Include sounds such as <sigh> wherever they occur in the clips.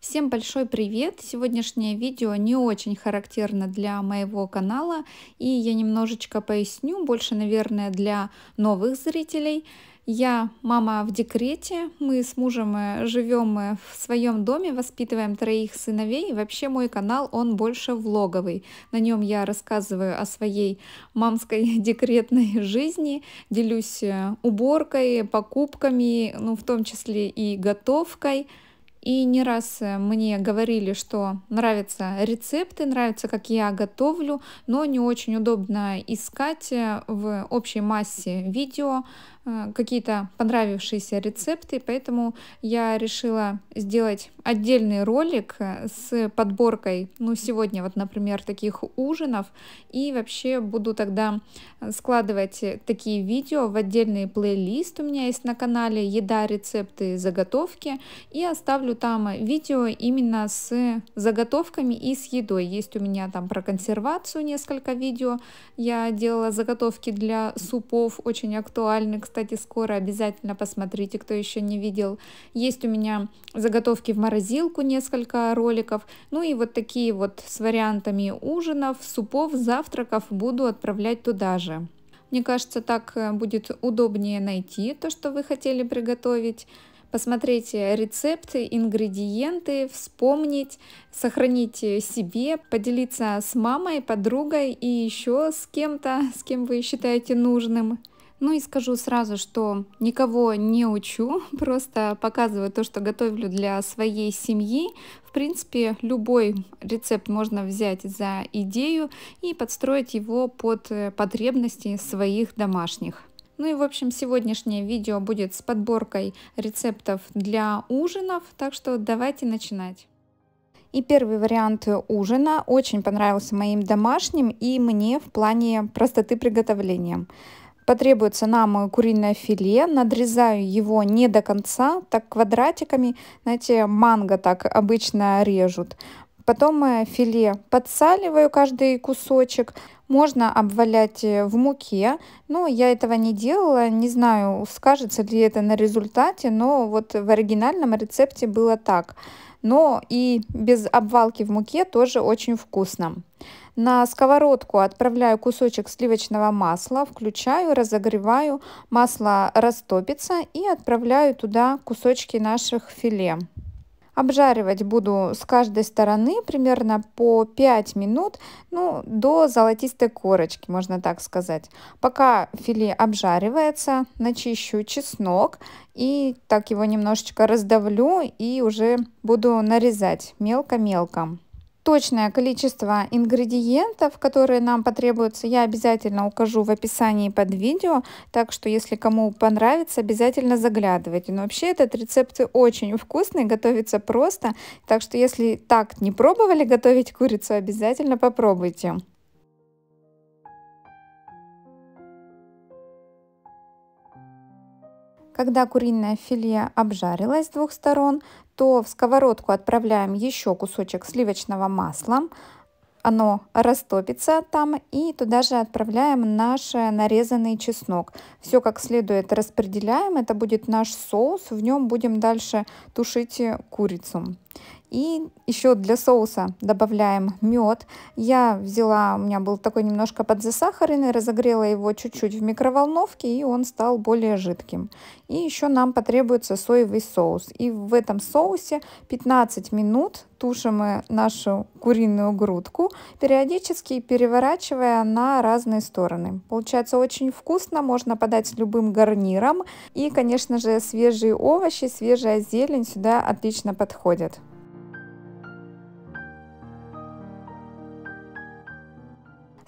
Всем большой привет! Сегодняшнее видео не очень характерно для моего канала, и я немножечко поясню, больше, наверное, для новых зрителей. Я мама в декрете, мы с мужем э, живем э, в своем доме, воспитываем троих сыновей. Вообще мой канал, он больше влоговый. На нем я рассказываю о своей мамской <laughs> декретной жизни, делюсь э, уборкой, покупками, ну в том числе и готовкой. И не раз э, мне говорили, что нравятся рецепты, нравится, как я готовлю, но не очень удобно искать э, в общей массе видео э, какие-то понравившиеся рецепты, поэтому я решила сделать отдельный ролик с подборкой, ну, сегодня вот, например, таких ужинов, и вообще буду тогда складывать такие видео в отдельный плейлист у меня есть на канале «Еда, рецепты, заготовки», и оставлю Добавлю там видео именно с заготовками и с едой. Есть у меня там про консервацию несколько видео. Я делала заготовки для супов, очень актуальны, кстати, скоро обязательно посмотрите, кто еще не видел. Есть у меня заготовки в морозилку, несколько роликов. Ну и вот такие вот с вариантами ужинов, супов, завтраков буду отправлять туда же. Мне кажется, так э, будет удобнее найти то, что вы хотели приготовить посмотреть рецепты, ингредиенты, вспомнить, сохранить себе, поделиться с мамой, подругой и еще с кем-то, с кем вы считаете нужным. Ну и скажу сразу, что никого не учу, <laughs> просто показываю то, что готовлю для своей семьи. В принципе, любой рецепт можно взять за идею и подстроить его под потребности своих домашних. Ну и в общем сегодняшнее видео будет с подборкой рецептов для ужинов, так что давайте начинать. И первый вариант ужина очень понравился моим домашним и мне в плане простоты приготовления. Потребуется нам куриное филе, надрезаю его не до конца, так квадратиками, знаете, манго так обычно режут. Потом э, филе подсаливаю каждый кусочек. Можно обвалять э, в муке, но ну, я этого не делала. Не знаю, скажется ли это на результате, но вот в оригинальном рецепте было так. Но и без обвалки в муке тоже очень вкусно. На сковородку отправляю кусочек сливочного масла, включаю, разогреваю, масло растопится и отправляю туда кусочки наших филе. Обжаривать буду с каждой стороны примерно по 5 минут, ну, до золотистой корочки, можно так сказать. Пока филе обжаривается, начищу чеснок и так его немножечко раздавлю и уже буду нарезать мелко-мелко. Точное количество ингредиентов, которые нам потребуются, я обязательно укажу в описании под видео, так что если кому понравится, обязательно заглядывайте. Но вообще этот рецепт очень вкусный, готовится просто, так что если так не пробовали готовить курицу, обязательно попробуйте. Когда куриное филе обжарилось с двух сторон, то в сковородку отправляем еще кусочек сливочного масла. Оно растопится там и туда же отправляем наш э, нарезанный чеснок. Все как следует распределяем, это будет наш соус, в нем будем дальше тушить курицу. И еще для соуса добавляем мед. Я взяла, у меня был такой немножко подзасахаренный, разогрела его чуть-чуть в микроволновке, и он стал более жидким. И еще нам потребуется соевый соус. И в этом соусе 15 минут тушим мы нашу куриную грудку, периодически переворачивая на разные стороны. Получается очень вкусно, можно подать с любым гарниром. И, конечно же, свежие овощи, свежая зелень сюда отлично подходят.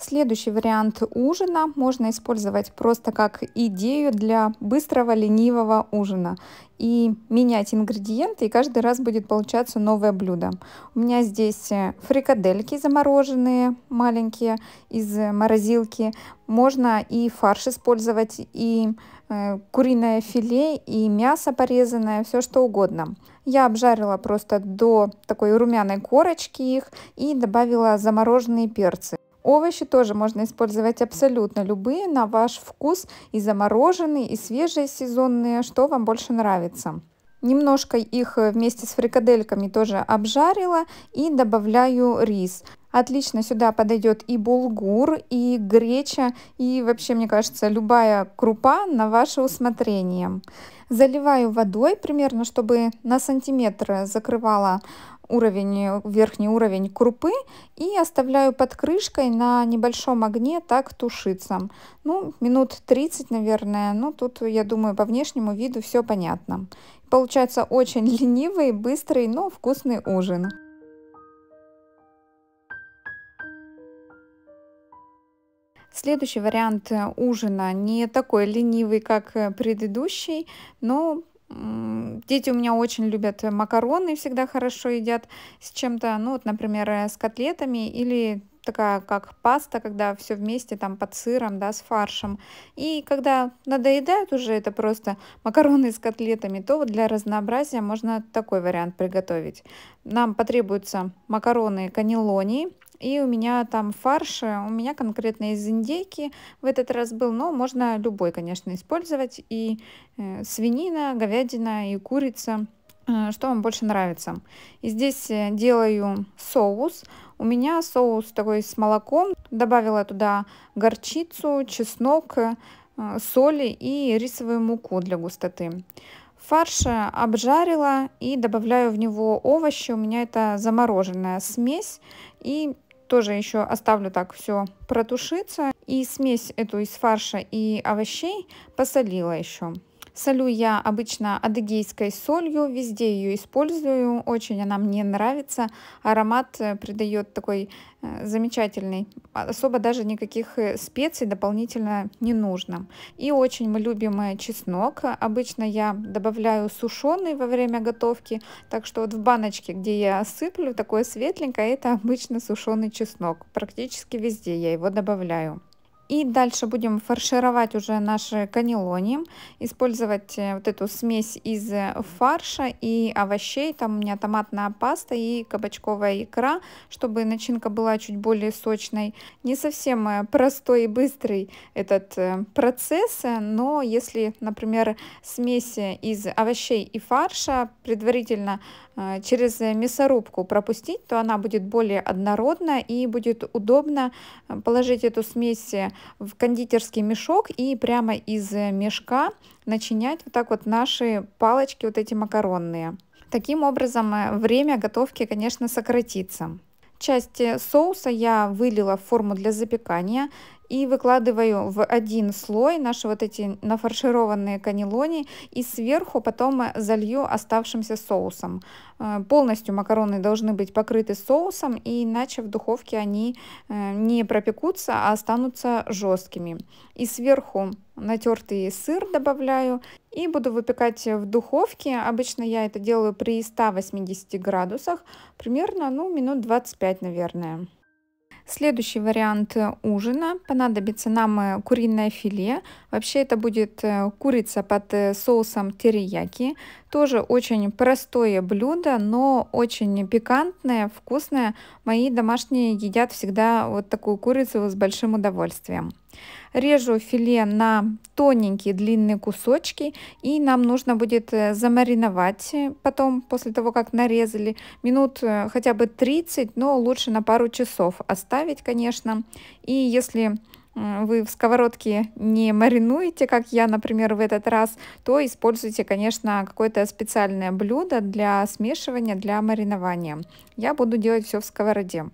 Следующий вариант ужина можно использовать просто как идею для быстрого ленивого ужина и менять ингредиенты, и каждый раз будет получаться новое блюдо. У меня здесь э, фрикадельки замороженные, маленькие, из э, морозилки. Можно и фарш использовать, и э, куриное филе, и мясо порезанное, все что угодно. Я обжарила просто до такой румяной корочки их и добавила замороженные перцы. Овощи тоже можно использовать абсолютно любые на ваш вкус, и замороженные, и свежие сезонные, что вам больше нравится. Немножко их э, вместе с фрикадельками тоже обжарила и добавляю рис. Отлично сюда подойдет и булгур, и греча, и вообще, мне кажется, любая крупа на ваше усмотрение. Заливаю водой примерно, чтобы на сантиметр закрывала уровень, верхний уровень крупы и оставляю под крышкой на небольшом огне так тушиться. Ну, минут 30, наверное. Ну, тут, я думаю, по внешнему виду все понятно. Получается очень <laughs> ленивый, быстрый, но вкусный ужин. Следующий вариант э, ужина не такой ленивый, как э, предыдущий, но Дети у меня очень любят макароны, всегда хорошо едят с чем-то, ну вот, например, э, с котлетами или такая как паста, когда все вместе там под сыром, да, с фаршем. И когда надоедают уже это просто макароны с котлетами, то вот для разнообразия можно такой вариант приготовить. Нам потребуются макароны канелони и у меня там фарш, у меня конкретно из индейки в этот раз был, но можно любой, конечно, использовать. И э, свинина, говядина и курица э, что вам больше нравится. И здесь э, делаю соус. У меня соус такой с молоком. Добавила туда горчицу, чеснок, соли и рисовую муку для густоты. Фарш обжарила и добавляю в него овощи. У меня это замороженная смесь. И тоже еще оставлю так все протушиться. И смесь эту из фарша и овощей посолила еще. Солю я обычно адыгейской солью, везде ее использую, очень она мне нравится. Аромат э, придает такой э, замечательный, а, особо даже никаких э, специй дополнительно не нужно. И очень мы любим чеснок, обычно я добавляю сушеный во время готовки, так что вот в баночке, где я сыплю, такое светленькое, это обычно сушеный чеснок, практически везде я его добавляю. И дальше будем фаршировать уже наши канелони, использовать э, вот эту смесь из э, фарша и овощей, там у меня томатная паста и кабачковая икра, чтобы начинка была чуть более сочной. Не совсем э, простой и быстрый этот процесс, но если, например, смесь из овощей и фарша предварительно через мясорубку пропустить, то она будет более однородна и будет удобно положить эту смесь в кондитерский мешок и прямо из э, мешка начинять вот так вот наши палочки вот эти макаронные. Таким образом э, время готовки, конечно, сократится. Часть э, соуса я вылила в форму для запекания и выкладываю в один слой наши вот эти нафаршированные каннелони и сверху потом э, залью оставшимся соусом. Э, полностью макароны должны быть покрыты соусом, иначе в духовке они э, не пропекутся, а останутся жесткими. И сверху натертый сыр добавляю и буду выпекать в духовке. Обычно я это делаю при 180 градусах, примерно ну, минут 25, наверное. Следующий вариант э, ужина. Понадобится нам э, куриное филе. Вообще это будет э, курица под соусом терияки. Тоже очень простое блюдо, но очень пикантное, вкусное. Мои домашние едят всегда вот такую курицу с большим удовольствием. Режу филе на тоненькие длинные кусочки и нам нужно будет э, замариновать э, потом, после того как нарезали, минут э, хотя бы 30, но лучше на пару часов оставить, конечно. И если вы в сковородке не маринуете, как я, например, в этот раз, то используйте, конечно, какое-то специальное блюдо для смешивания, для маринования. Я буду делать все в сковороде.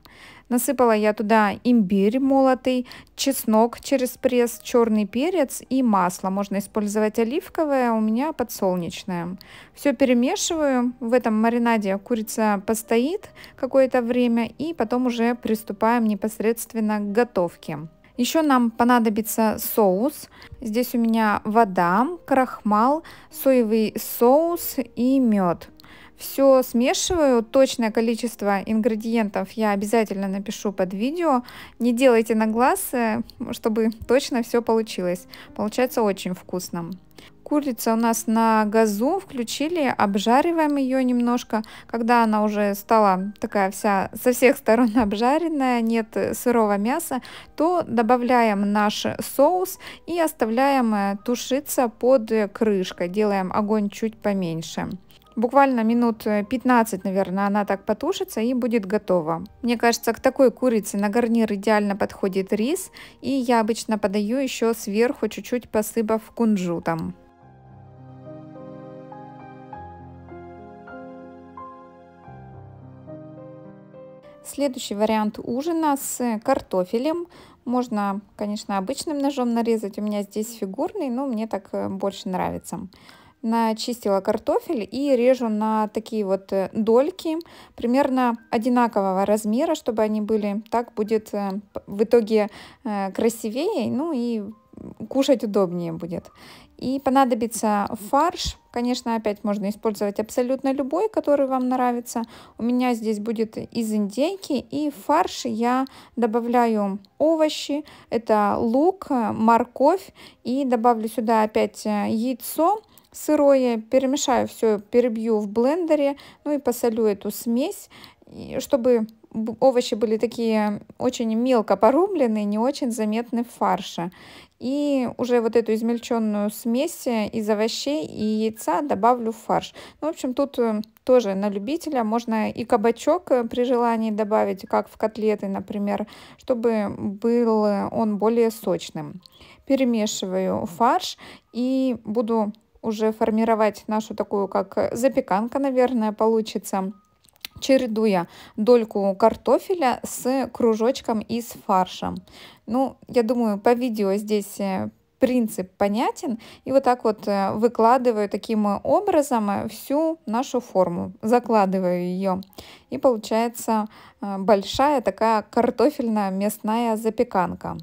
Насыпала я туда имбирь молотый, чеснок через пресс, черный перец и масло. Можно использовать оливковое, у меня подсолнечное. Все перемешиваю. В этом маринаде курица постоит какое-то время и потом уже приступаем непосредственно к готовке. Еще нам понадобится соус. Здесь у меня вода, крахмал, соевый соус и мед. Все смешиваю, точное количество ингредиентов я обязательно напишу под видео. Не делайте на глаз, э, чтобы точно все получилось. Получается очень вкусно. Курица у нас на газу включили, обжариваем ее немножко. Когда она уже стала такая вся со всех сторон <laughs> обжаренная, нет э, сырого мяса, то добавляем наш соус и оставляем э, тушиться под крышкой. Делаем огонь чуть поменьше. Буквально минут 15, э, наверное, она так потушится и будет готова. Мне кажется, к такой курице на гарнир идеально подходит рис, и я обычно подаю еще сверху чуть-чуть посыпав кунжутом. Следующий вариант ужина с э, картофелем. Можно, конечно, обычным ножом нарезать. У меня здесь фигурный, но мне так э, больше нравится начистила картофель и режу на такие вот э, дольки, примерно одинакового размера, чтобы они были. Так будет э, в итоге э, красивее, ну и кушать удобнее будет. И понадобится фарш. Конечно, опять можно использовать абсолютно любой, который вам нравится. У меня здесь будет из индейки. И в фарш я добавляю овощи. Это лук, морковь. И добавлю сюда опять яйцо сырое, перемешаю все, перебью в блендере, ну и посолю эту смесь, чтобы овощи были такие очень мелко порубленные, не очень заметны в фарше. И уже вот эту измельченную смесь э, из овощей и яйца добавлю в фарш. Ну, в общем, тут э, тоже на любителя можно и кабачок э, при желании добавить, как в котлеты, например, чтобы был он более сочным. Перемешиваю фарш и буду уже формировать нашу такую, как э, запеканка, наверное, получится чередуя дольку картофеля с кружочком и с фаршем. Ну, я думаю, по видео здесь э, принцип понятен. И вот так вот э, выкладываю таким образом всю нашу форму, закладываю ее. И получается большая такая картофельная мясная запеканка.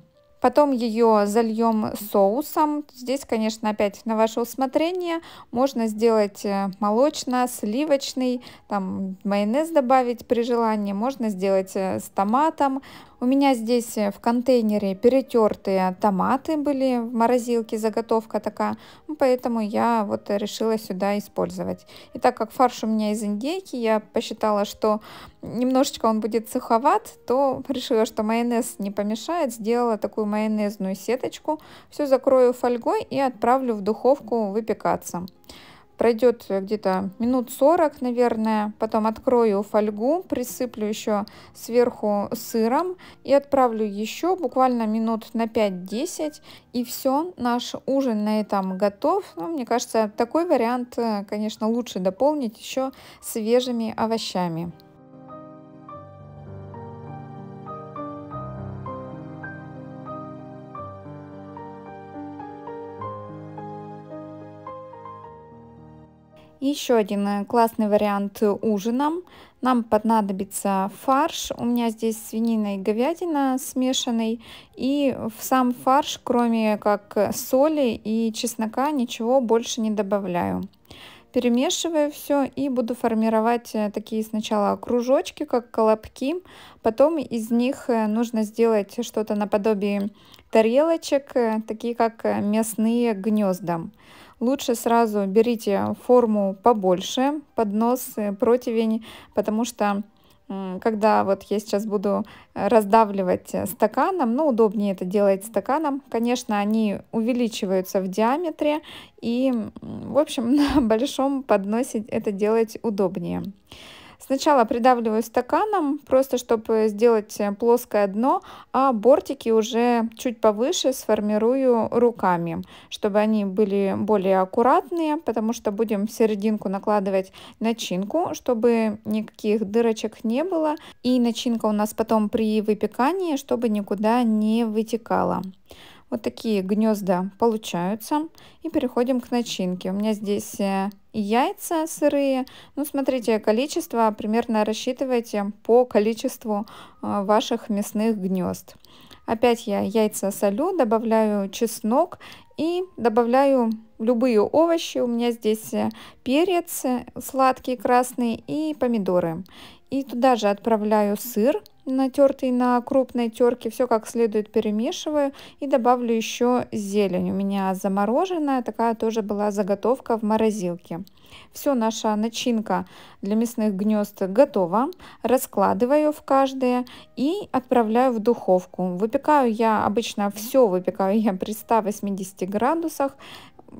Потом ее зальем соусом. Здесь, конечно, опять на ваше усмотрение. Можно сделать э, молочно-сливочный, там майонез добавить при желании. Можно сделать э, с томатом. У меня здесь э, в контейнере перетертые томаты были в морозилке, заготовка такая, ну, поэтому я вот решила сюда использовать. И так как фарш у меня из индейки, я посчитала, что немножечко он будет суховат, то решила, что майонез не помешает, сделала такую майонезную сеточку, все закрою фольгой и отправлю в духовку выпекаться пройдет э, где-то минут 40, наверное. Потом открою фольгу, присыплю еще сверху сыром и отправлю еще буквально минут на 5-10. И все, наш ужин на этом готов. Ну, мне кажется, такой вариант, э, конечно, лучше дополнить еще свежими овощами. Еще один э, классный вариант ужина. Нам понадобится фарш. У меня здесь свинина и говядина смешанный. И в сам фарш, кроме как соли и чеснока, ничего больше не добавляю. Перемешиваю все и буду формировать э, такие сначала кружочки, как колобки. Потом из них э, нужно сделать что-то наподобие тарелочек, такие как мясные гнезда лучше сразу берите форму побольше, поднос, э, противень, потому что когда вот я сейчас буду э, раздавливать э, стаканом, ну, удобнее это делать стаканом, конечно, они увеличиваются в диаметре, и, в общем, <laughs> на большом подносе это делать удобнее. Сначала придавливаю стаканом, просто чтобы сделать э, плоское дно, а бортики уже чуть повыше сформирую руками, чтобы они были более аккуратные, потому что будем в серединку накладывать начинку, чтобы никаких дырочек не было. И начинка у нас потом при выпекании, чтобы никуда не вытекала. Вот такие гнезда получаются. И переходим к начинке. У меня здесь э, яйца сырые. Ну, смотрите, количество примерно рассчитывайте по количеству э, ваших мясных гнезд. Опять я яйца солю, добавляю чеснок и добавляю любые овощи. У меня здесь э, перец сладкий, красный и помидоры. И туда же отправляю сыр натертый на крупной терке, все как следует перемешиваю и добавлю еще зелень. У меня замороженная, такая тоже была заготовка в морозилке. Все, наша начинка для мясных гнезд готова. Раскладываю в каждое и отправляю в духовку. Выпекаю я обычно все, выпекаю я при 180 градусах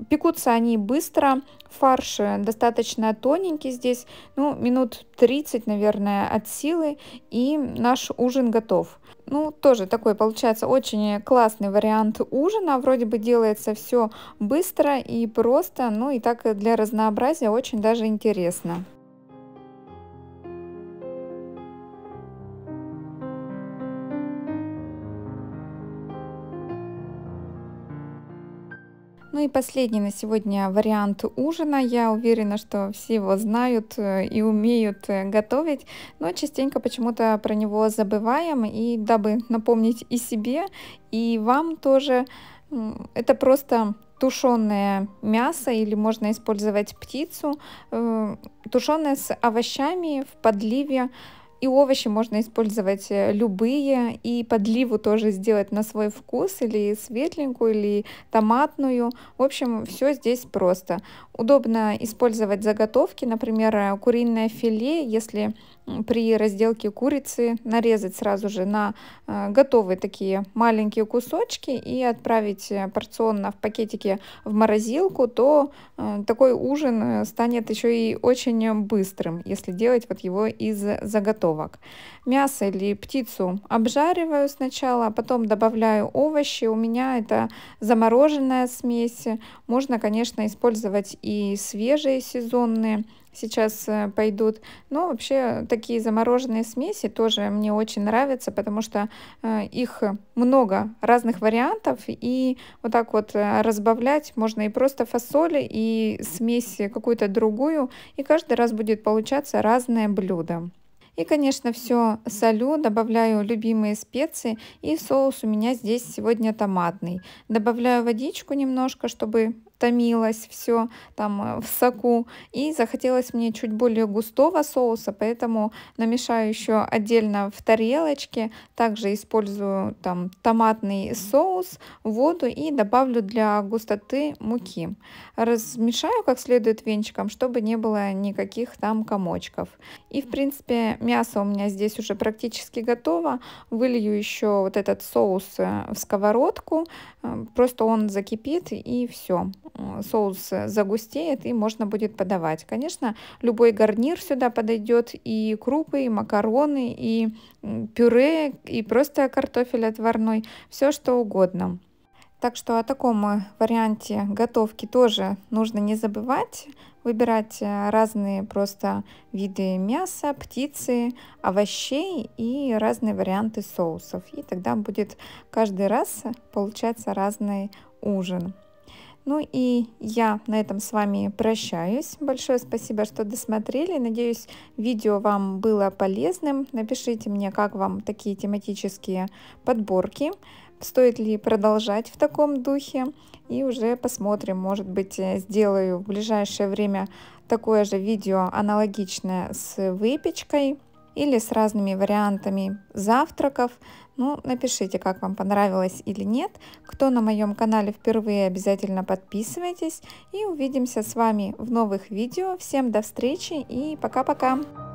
Пекутся они быстро, фарш э, достаточно тоненький здесь, ну, минут 30, наверное, от силы, и наш ужин готов. Ну, тоже такой получается очень классный вариант ужина, вроде бы делается все быстро и просто, ну и так для разнообразия очень даже интересно. и последний на сегодня вариант ужина. Я уверена, что все его знают э, и умеют э, готовить, но частенько почему-то про него забываем. И дабы напомнить и себе, и вам тоже, это просто тушеное мясо или можно использовать птицу, э, тушеное с овощами в подливе и овощи можно использовать э, любые, и подливу тоже сделать на свой вкус, или светленькую, или томатную. В общем, все здесь просто. Удобно использовать заготовки, например, э, куриное филе, если при разделке курицы нарезать сразу же на э, готовые такие маленькие кусочки и отправить э, порционно в пакетике в морозилку, то э, такой ужин станет еще и очень быстрым, если делать вот его из заготовок. Мясо или птицу обжариваю сначала, а потом добавляю овощи. У меня это замороженная смесь. Можно, конечно, использовать и свежие сезонные сейчас э, пойдут. Но вообще такие замороженные смеси тоже мне очень нравятся, потому что э, их много разных вариантов. И вот так вот э, разбавлять можно и просто фасоли, и смесь какую-то другую. И каждый раз будет получаться разное блюдо. И, конечно, все солю, добавляю любимые специи. И соус у меня здесь сегодня томатный. Добавляю водичку немножко, чтобы томилось все там э, в соку. И захотелось мне чуть более густого соуса, поэтому намешаю еще отдельно в тарелочке. Также использую там томатный соус, воду и добавлю для густоты муки. Размешаю как следует венчиком, чтобы не было никаких там комочков. И в принципе мясо у меня здесь уже практически готово. Вылью еще вот этот соус э, в сковородку, э, просто он закипит и все. Э, соус э, загустеет и можно будет подавать. Конечно, любой гарнир сюда подойдет, и крупы, и макароны, и пюре, и просто картофель отварной, все что угодно. Так что о таком э, варианте готовки тоже нужно не забывать. Выбирать разные просто виды мяса, птицы, овощей и разные варианты соусов. И тогда будет каждый раз получаться разный ужин. Ну и я на этом с вами прощаюсь. Большое спасибо, что досмотрели. Надеюсь, видео вам было полезным. Напишите мне, как вам такие тематические подборки. Стоит ли продолжать в таком духе. И уже посмотрим, может быть, э, сделаю в ближайшее время такое же видео аналогичное с выпечкой или с разными вариантами завтраков. Ну, напишите, как вам понравилось или нет. Кто на моем канале впервые, обязательно подписывайтесь. И увидимся с вами в новых видео. Всем до встречи и пока-пока!